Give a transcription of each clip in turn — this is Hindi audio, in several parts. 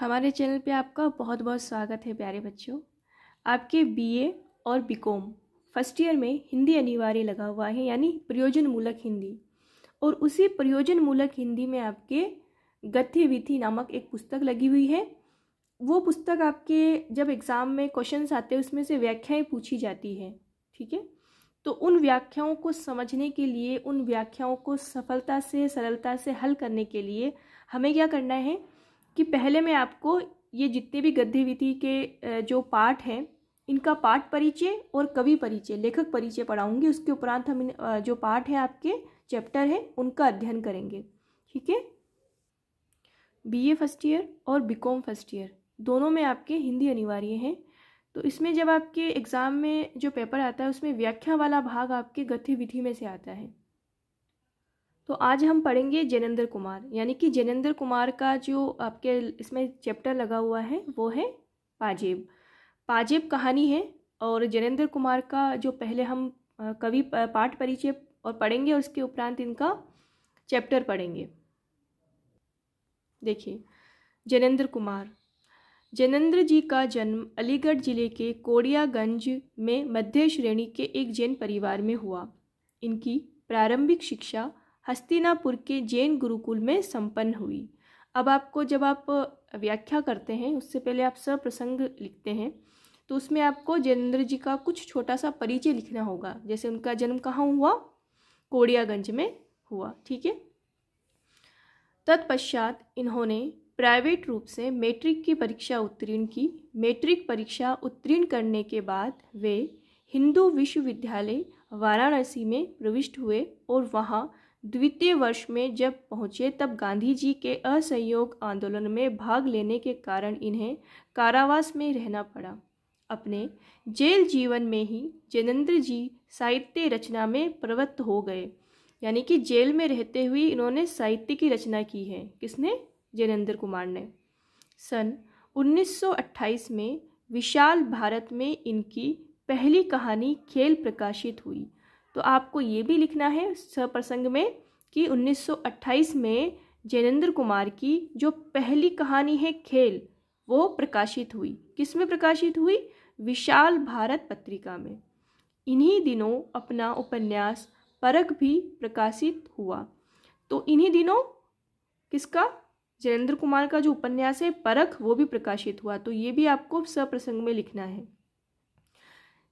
हमारे चैनल पे आपका बहुत बहुत स्वागत है प्यारे बच्चों आपके बीए और बीकॉम फर्स्ट ईयर में हिंदी अनिवार्य लगा हुआ है यानी प्रयोजन मूलक हिंदी और उसी प्रयोजन मूलक हिंदी में आपके गथ्य विधि नामक एक पुस्तक लगी हुई है वो पुस्तक आपके जब एग्ज़ाम में क्वेश्चन आते हैं उसमें से व्याख्याएँ पूछी जाती हैं ठीक है तो उन व्याख्याओं को समझने के लिए उन व्याख्याओं को सफलता से सरलता से हल करने के लिए हमें क्या करना है कि पहले मैं आपको ये जितने भी गद्य विधि के जो पाठ हैं इनका पाठ परिचय और कवि परिचय लेखक परिचय पढ़ाऊंगी उसके उपरांत हम इन जो पाठ है आपके चैप्टर है उनका अध्ययन करेंगे ठीक है बीए फर्स्ट ईयर और बीकॉम फर्स्ट ईयर दोनों में आपके हिंदी अनिवार्य हैं तो इसमें जब आपके एग्ज़ाम में जो पेपर आता है उसमें व्याख्या वाला भाग आपके गतिविधि में से आता है तो आज हम पढ़ेंगे जैनेन्द्र कुमार यानी कि जैनेन्द्र कुमार का जो आपके इसमें चैप्टर लगा हुआ है वो है पाजेब पाजेब कहानी है और जैनेन्द्र कुमार का जो पहले हम कवि पाठ परिचय और पढ़ेंगे और उसके उपरांत इनका चैप्टर पढ़ेंगे देखिए जैनेन्द्र कुमार जैनेन्द्र जी का जन्म अलीगढ़ जिले के कोड़ियागंज में मध्य श्रेणी के एक जैन परिवार में हुआ इनकी प्रारंभिक शिक्षा हस्तिनापुर के जैन गुरुकुल में संपन्न हुई अब आपको जब आप व्याख्या करते हैं उससे पहले आप सब प्रसंग लिखते हैं तो उसमें आपको जैनेन्द्र जी का कुछ छोटा सा परिचय लिखना होगा जैसे उनका जन्म कहाँ हुआ कोड़ियागंज में हुआ ठीक है तत्पश्चात इन्होंने प्राइवेट रूप से मैट्रिक की परीक्षा उत्तीर्ण की मैट्रिक परीक्षा उत्तीर्ण करने के बाद वे हिंदू विश्वविद्यालय वाराणसी में प्रविष्ट हुए और वहाँ द्वितीय वर्ष में जब पहुंचे तब गांधी जी के असहयोग आंदोलन में भाग लेने के कारण इन्हें कारावास में रहना पड़ा अपने जेल जीवन में ही जनेन्द्र जी साहित्य रचना में प्रवृत्त हो गए यानी कि जेल में रहते हुए इन्होंने साहित्य की रचना की है किसने जनेन्द्र कुमार ने सन 1928 में विशाल भारत में इनकी पहली कहानी खेल प्रकाशित हुई तो आपको ये भी लिखना है सप्रसंग में कि 1928 में जैनेन्द्र कुमार की जो पहली कहानी है खेल वो प्रकाशित हुई किस में प्रकाशित हुई विशाल भारत पत्रिका में इन्हीं दिनों अपना उपन्यास परख भी प्रकाशित हुआ तो इन्हीं दिनों किसका जैनेन्द्र कुमार का जो उपन्यास है परख वो भी प्रकाशित हुआ तो ये भी आपको सप्रसंग में लिखना है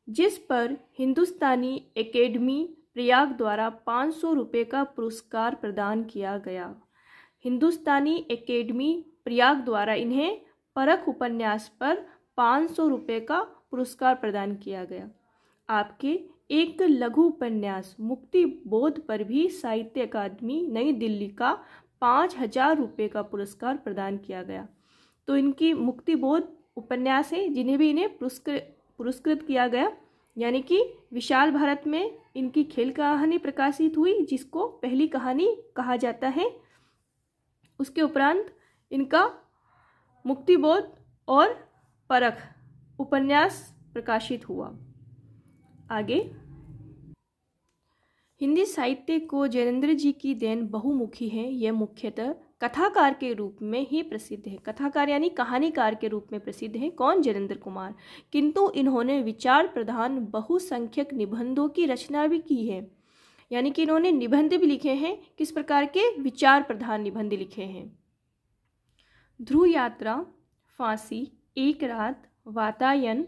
जिस पर हिंदुस्तानी एकेडमी प्रयाग द्वारा पाँच सौ रुपये का पुरस्कार प्रदान किया गया हिंदुस्तानी एकेडमी प्रयाग द्वारा इन्हें परख उपन्यास पर पाँच सौ रुपये का पुरस्कार प्रदान किया गया आपके एक लघु उपन्यास मुक्ति बोध पर भी साहित्य अकादमी नई दिल्ली का पाँच हजार रुपये का पुरस्कार प्रदान किया गया तो इनकी मुक्ति बोध उपन्यास है जिन्हें भी इन्हें पुरस्कृत पुरस्कृत किया गया यानी कि विशाल भारत में इनकी खेल कहानी प्रकाशित हुई जिसको पहली कहानी कहा जाता है उसके उपरांत इनका मुक्तिबोध और परख उपन्यास प्रकाशित हुआ आगे हिंदी साहित्य को जैनेन्द्र जी की देन बहुमुखी है यह मुख्यतः कथाकार के रूप में ही प्रसिद्ध हैं कथाकार यानी कहानीकार के रूप में प्रसिद्ध हैं कौन जरेंद्र कुमार किंतु इन्होंने विचार प्रधान बहुसंख्यक निबंधों की रचना भी की है यानी कि इन्होंने निबंध भी लिखे हैं किस प्रकार के विचार प्रधान निबंध लिखे हैं ध्रुव यात्रा फांसी एक रात वातायन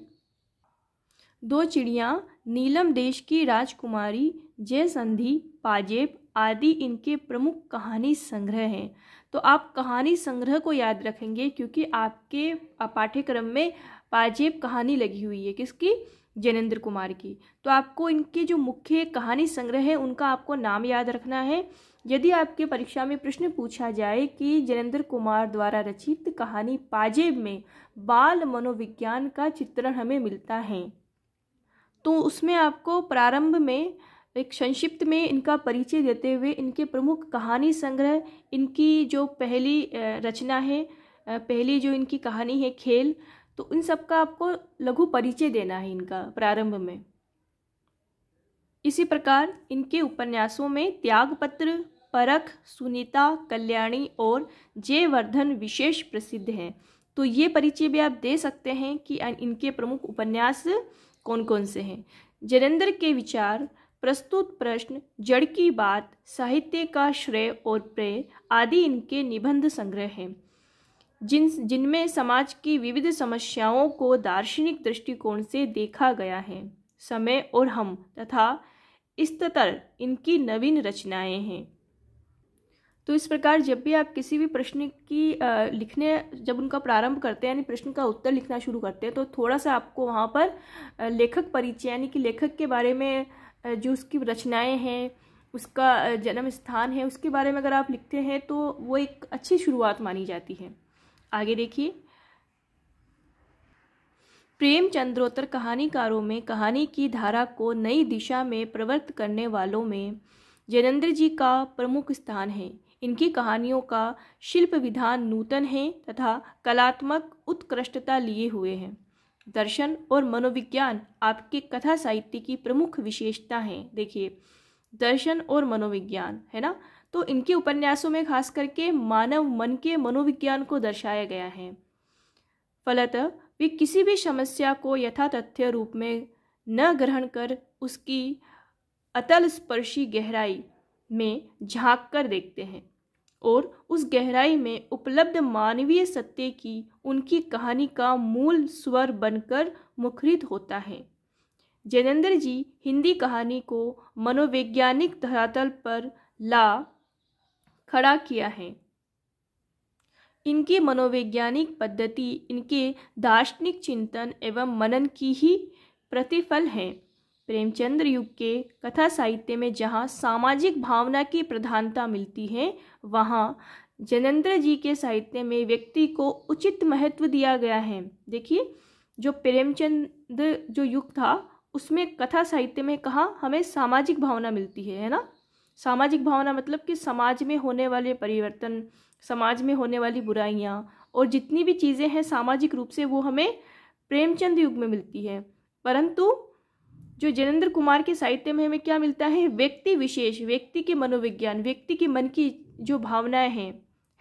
दो चिड़िया नीलम देश की राजकुमारी जय संधि पाजेब आदि इनके प्रमुख कहानी संग्रह हैं तो आप कहानी संग्रह को याद रखेंगे क्योंकि आपके पाठ्यक्रम में पाजेब कहानी लगी हुई है किसकी जैनेन्द्र कुमार की तो आपको इनके जो मुख्य कहानी संग्रह है उनका आपको नाम याद रखना है यदि आपके परीक्षा में प्रश्न पूछा जाए कि जैनेन्द्र कुमार द्वारा रचित कहानी पाजेब में बाल मनोविज्ञान का चित्रण हमें मिलता है तो उसमें आपको प्रारंभ में एक संक्षिप्त में इनका परिचय देते हुए इनके प्रमुख कहानी संग्रह इनकी जो पहली रचना है पहली जो इनकी कहानी है खेल तो इन सब का आपको लघु परिचय देना है इनका प्रारंभ में इसी प्रकार इनके उपन्यासों में त्यागपत्र परख सुनीता कल्याणी और जयवर्धन विशेष प्रसिद्ध हैं तो ये परिचय भी आप दे सकते हैं कि इनके प्रमुख उपन्यास कौन कौन से हैं जरेंद्र के विचार प्रस्तुत प्रश्न जड़ की बात साहित्य का श्रेय और प्रेय आदि इनके निबंध संग्रह हैं जिन जिनमें समाज की विविध समस्याओं को दार्शनिक दृष्टिकोण से देखा गया है समय और हम तथा स्तर इनकी नवीन रचनाएं हैं तो इस प्रकार जब भी आप किसी भी प्रश्न की लिखने जब उनका प्रारंभ करते हैं यानी प्रश्न का उत्तर लिखना शुरू करते हैं तो थोड़ा सा आपको वहाँ पर लेखक परिचय यानी कि लेखक के बारे में जो उसकी रचनाएं हैं उसका जन्म स्थान है उसके बारे में अगर आप लिखते हैं तो वो एक अच्छी शुरुआत मानी जाती है आगे देखिए प्रेम चंद्रोत्तर कहानीकारों में कहानी की धारा को नई दिशा में प्रवृत्त करने वालों में जैनन्द्र जी का प्रमुख स्थान है इनकी कहानियों का शिल्प विधान नूतन है तथा कलात्मक उत्कृष्टता लिए हुए हैं दर्शन और मनोविज्ञान आपके कथा साहित्य की प्रमुख विशेषता हैं देखिए दर्शन और मनोविज्ञान है ना तो इनके उपन्यासों में खास करके मानव मन के मनोविज्ञान को दर्शाया गया है फलत वे किसी भी समस्या को यथा तथ्य रूप में न ग्रहण कर उसकी अतल स्पर्शी गहराई में झांक कर देखते हैं और उस गहराई में उपलब्ध मानवीय सत्य की उनकी कहानी का मूल स्वर बनकर मुखरित होता है जैनेन्द्र जी हिंदी कहानी को मनोवैज्ञानिक धरातल पर ला खड़ा किया है इनकी मनोवैज्ञानिक पद्धति इनके दार्शनिक चिंतन एवं मनन की ही प्रतिफल है प्रेमचंद्र युग के कथा साहित्य में जहाँ सामाजिक भावना की प्रधानता मिलती है वहाँ जनेन्द्र जी के साहित्य में व्यक्ति को उचित महत्व दिया गया है देखिए जो प्रेमचंद जो युग था उसमें कथा साहित्य में कहा हमें सामाजिक भावना मिलती है है ना सामाजिक भावना मतलब कि समाज में होने वाले परिवर्तन समाज में होने वाली बुराइयाँ और जितनी भी चीज़ें हैं सामाजिक रूप से वो हमें प्रेमचंद युग में मिलती है परंतु जो जनेन्द्र कुमार के साहित्य में हमें क्या मिलता है व्यक्ति विशेष व्यक्ति के मनोविज्ञान व्यक्ति के मन की जो भावनाएं हैं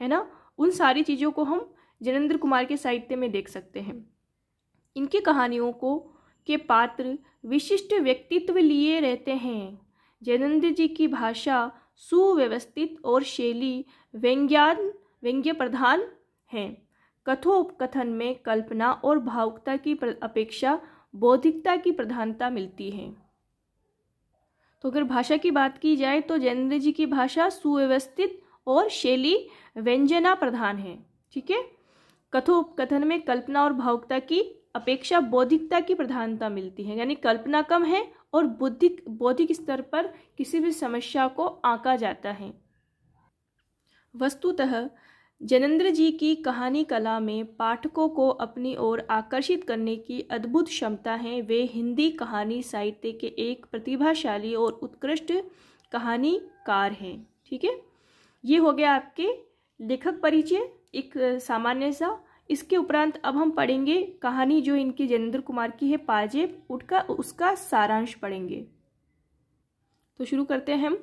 है ना उन सारी चीज़ों को हम जनेन्द्र कुमार के साहित्य में देख सकते हैं इनकी कहानियों को के पात्र विशिष्ट व्यक्तित्व लिए रहते हैं जनेन्द्र जी की भाषा सुव्यवस्थित और शैली व्यंग्यान व्यंग्य प्रधान है कथोपकथन में कल्पना और भावुकता की अपेक्षा बौद्धिकता की प्रधानता मिलती है तो अगर भाषा की बात की जाए तो जयेंद्र जी की भाषा सुव्यवस्थित और शैली व्यंजना प्रधान है ठीक है कथोपकथन में कल्पना और भावुकता की अपेक्षा बौद्धिकता की प्रधानता मिलती है यानी कल्पना कम है और बुद्धिक बौद्धिक स्तर पर किसी भी समस्या को आंका जाता है वस्तुतः जनेन्द्र जी की कहानी कला में पाठकों को अपनी ओर आकर्षित करने की अद्भुत क्षमता है वे हिंदी कहानी साहित्य के एक प्रतिभाशाली और उत्कृष्ट कहानीकार हैं ठीक है ये हो गया आपके लेखक परिचय एक सामान्य सा इसके उपरांत अब हम पढ़ेंगे कहानी जो इनकी जनेन्द्र कुमार की है पाजेब उठका उसका सारांश पढ़ेंगे तो शुरू करते हैं हम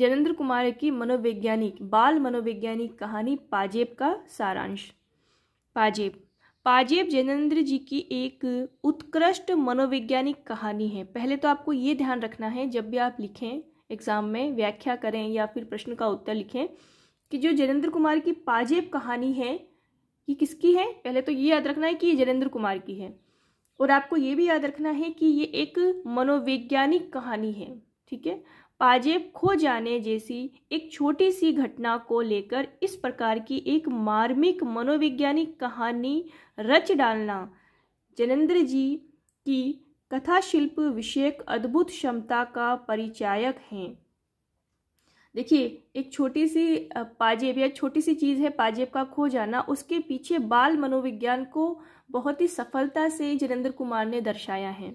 जनेंद्र कुमार की मनोवैज्ञानिक बाल मनोवैज्ञानिक कहानी पाजेब का सारांश पाजेब पाजेब जैनेन्द्र जी की एक उत्कृष्ट मनोवैज्ञानिक कहानी है पहले तो आपको ये ध्यान रखना है जब भी आप लिखें एग्ज़ाम में व्याख्या करें या फिर प्रश्न का उत्तर लिखें कि जो जैनेन्द्र कुमार की पाजेब कहानी है ये किसकी है पहले तो ये याद रखना है कि ये जैनेन्द्र कुमार की है और आपको ये भी याद रखना है कि ये एक मनोवैज्ञानिक कहानी है ठीक है पाजेब खो जाने जैसी एक छोटी सी घटना को लेकर इस प्रकार की एक मार्मिक मनोवैज्ञानिक कहानी रच डालना जनेन्द्र जी की कथा शिल्प विषयक अद्भुत क्षमता का परिचायक हैं देखिए एक छोटी सी पाजेब या छोटी सी चीज़ है पाजेब का खो जाना उसके पीछे बाल मनोविज्ञान को बहुत ही सफलता से जनेन्द्र कुमार ने दर्शाया है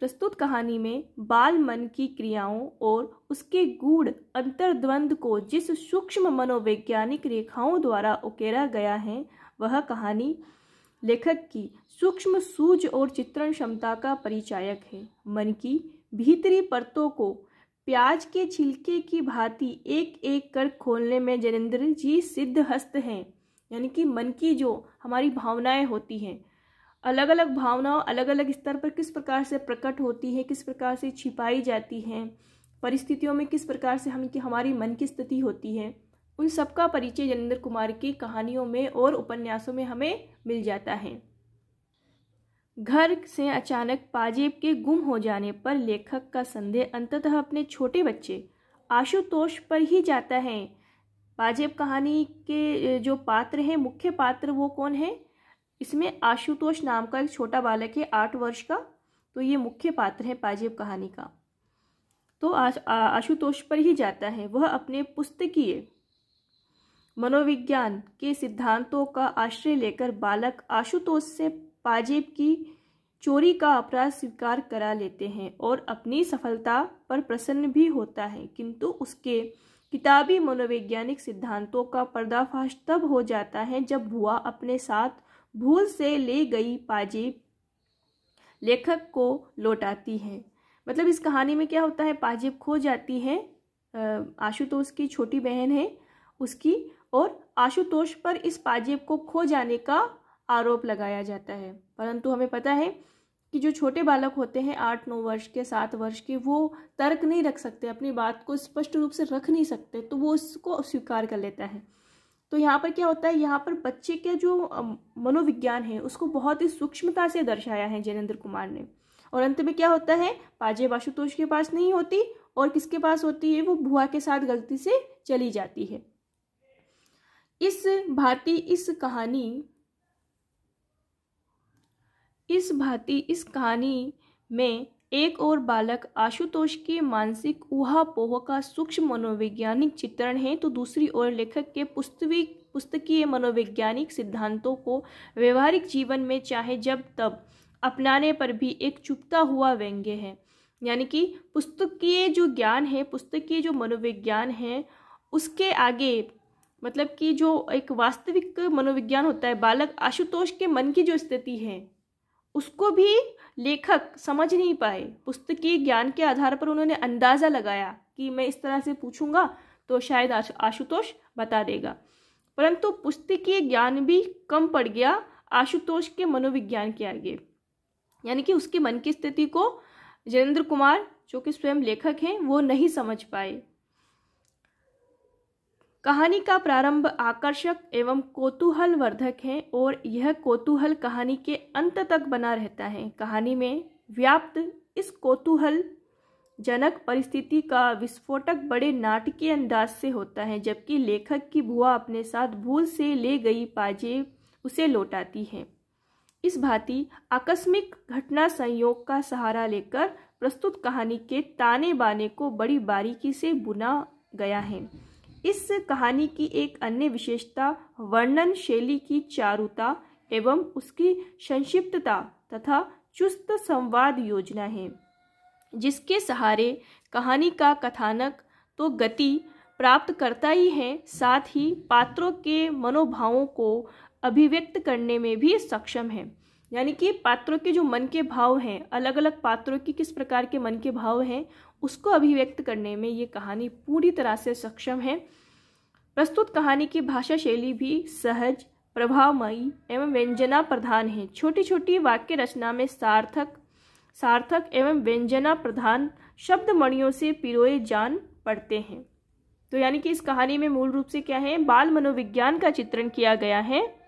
प्रस्तुत कहानी में बाल मन की क्रियाओं और उसके गूढ़ अंतर्द्वंद को जिस सूक्ष्म मनोवैज्ञानिक रेखाओं द्वारा उकेरा गया है वह कहानी लेखक की सूक्ष्म सूझ और चित्रण क्षमता का परिचायक है मन की भीतरी परतों को प्याज के छिलके की भांति एक एक कर खोलने में जनेन्द्र जी सिद्ध हस्त हैं यानी कि मन की जो हमारी भावनाएं होती हैं अलग अलग भावनाओं अलग अलग स्तर पर किस प्रकार से प्रकट होती हैं किस प्रकार से छिपाई जाती हैं परिस्थितियों में किस प्रकार से हम कि हमारी मन की स्थिति होती है उन सबका परिचय जनेंद्र कुमार की कहानियों में और उपन्यासों में हमें मिल जाता है घर से अचानक पाजेब के गुम हो जाने पर लेखक का संदेह अंततः अपने छोटे बच्चे आशुतोष पर ही जाता है पाजेब कहानी के जो पात्र हैं मुख्य पात्र वो कौन है इसमें आशुतोष नाम का एक छोटा बालक है आठ वर्ष का तो ये मुख्य पात्र है पाजेब कहानी का तो आश, आशुतोष पर ही जाता है वह अपने पुस्तकीय मनोविज्ञान के सिद्धांतों का आश्रय लेकर बालक आशुतोष से पाजेब की चोरी का अपराध स्वीकार करा लेते हैं और अपनी सफलता पर प्रसन्न भी होता है किंतु उसके किताबी मनोवैज्ञानिक सिद्धांतों का पर्दाफाश तब हो जाता है जब भुआ अपने साथ भूल से ले गई पाजेब लेखक को लौटाती है मतलब इस कहानी में क्या होता है पाजेब खो जाती है आशुतोष की छोटी बहन है उसकी और आशुतोष पर इस पाजेब को खो जाने का आरोप लगाया जाता है परंतु हमें पता है कि जो छोटे बालक होते हैं आठ नौ वर्ष के सात वर्ष के वो तर्क नहीं रख सकते अपनी बात को स्पष्ट रूप से रख नहीं सकते तो वो उसको स्वीकार कर लेता है तो यहाँ पर क्या होता है यहाँ पर बच्चे के जो मनोविज्ञान है उसको बहुत ही सूक्ष्मता से दर्शाया है जैनेन्द्र कुमार ने और अंत में क्या होता है पाजे वाशुतोष के पास नहीं होती और किसके पास होती है वो भुआ के साथ गलती से चली जाती है इस भांति इस कहानी इस भांति इस कहानी में एक और बालक आशुतोष के मानसिक ऊहापोह का सूक्ष्म मनोवैज्ञानिक चित्रण है तो दूसरी ओर लेखक के पुस्तवी पुस्तकीय मनोवैज्ञानिक सिद्धांतों को व्यवहारिक जीवन में चाहे जब तब अपनाने पर भी एक चुपता हुआ व्यंग्य है यानी कि पुस्तकीय जो ज्ञान है पुस्तकीय जो मनोविज्ञान है उसके आगे मतलब कि जो एक वास्तविक मनोविज्ञान होता है बालक आशुतोष के मन की जो स्थिति है उसको भी लेखक समझ नहीं पाए पुस्तकीय ज्ञान के आधार पर उन्होंने अंदाज़ा लगाया कि मैं इस तरह से पूछूंगा तो शायद आशुतोष बता देगा परंतु पुस्तकीय ज्ञान भी कम पड़ गया आशुतोष के मनोविज्ञान के आगे यानी कि उसके मन की स्थिति को जयेंद्र कुमार जो कि स्वयं लेखक हैं वो नहीं समझ पाए कहानी का प्रारंभ आकर्षक एवं कोतूहल वर्धक है और यह कोतूहल कहानी के अंत तक बना रहता है कहानी में व्याप्त इस कोतूहल जनक परिस्थिति का विस्फोटक बड़े नाटकीय अंदाज से होता है जबकि लेखक की बुआ अपने साथ भूल से ले गई पाजे उसे लौटाती है इस भांति आकस्मिक घटना संयोग का सहारा लेकर प्रस्तुत कहानी के ताने बाने को बड़ी बारीकी से बुना गया है इस कहानी की एक अन्य विशेषता वर्णन शैली की चारुता एवं उसकी संक्षिप्तता तथा चुस्त संवाद योजना है जिसके सहारे कहानी का कथानक तो गति प्राप्त करता ही है साथ ही पात्रों के मनोभावों को अभिव्यक्त करने में भी सक्षम है यानी कि पात्रों के जो मन के भाव हैं अलग अलग पात्रों की किस प्रकार के मन के भाव हैं उसको अभिव्यक्त करने में ये कहानी पूरी तरह से सक्षम है प्रस्तुत कहानी की भाषा शैली भी सहज प्रभावमयी एवं व्यंजना प्रधान है छोटी छोटी वाक्य रचना में सार्थक सार्थक एवं व्यंजना प्रधान शब्द मणियों से पिरोए जान पड़ते हैं तो यानी कि इस कहानी में मूल रूप से क्या है बाल मनोविज्ञान का चित्रण किया गया है